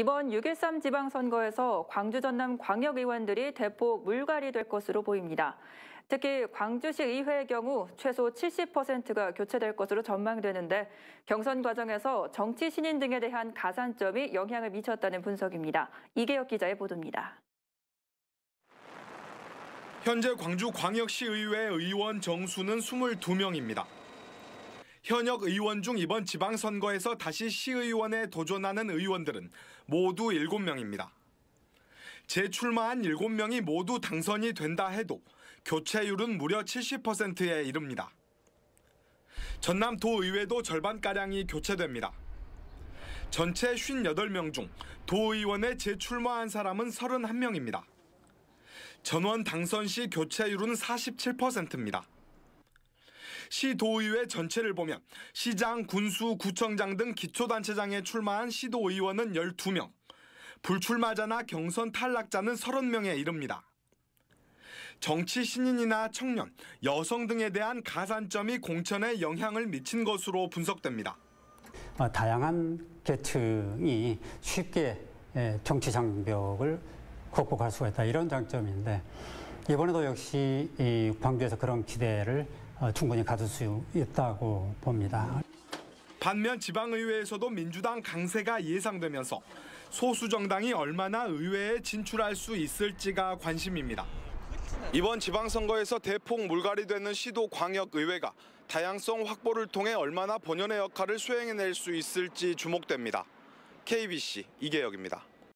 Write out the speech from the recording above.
이번 6.13 지방선거에서 광주 전남 광역의원들이 대폭 물갈이 될 것으로 보입니다. 특히 광주시 의회의 경우 최소 70%가 교체될 것으로 전망되는데 경선 과정에서 정치 신인 등에 대한 가산점이 영향을 미쳤다는 분석입니다. 이계혁 기자의 보도입니다. 현재 광주 광역시 의회 의원 정수는 22명입니다. 현역 의원 중 이번 지방선거에서 다시 시의원에 도전하는 의원들은 모두 7명입니다. 재출마한 7명이 모두 당선이 된다 해도 교체율은 무려 70%에 이릅니다. 전남도의회도 절반가량이 교체됩니다. 전체 58명 중 도의원에 재출마한 사람은 31명입니다. 전원 당선 시 교체율은 47%입니다. 시도의회 전체를 보면 시장, 군수, 구청장 등 기초단체장에 출마한 시도의원은 12명, 불출마자나 경선 탈락자는 30명에 이릅니다. 정치 신인이나 청년, 여성 등에 대한 가산점이 공천에 영향을 미친 것으로 분석됩니다. 아, 다양한 계층이 쉽게 예, 정치 장벽을 극복할 수가 있다 이런 장점인데 이번에도 역시 광주에서 그런 기대를 어, 충분히 가질 수 있다고 봅니다. 반면 지방의회에서도 민주당 강세가 예상되면서 소수 정당이 얼마나 의회에 진출할 수 있을지가 관심입니다. 이번 지방선거에서 대폭 물갈이 되는 시도 광역의회가 다양성 확보를 통해 얼마나 본연의 역할을 수행해낼 수 있을지 주목됩니다. KBC 이계혁입니다.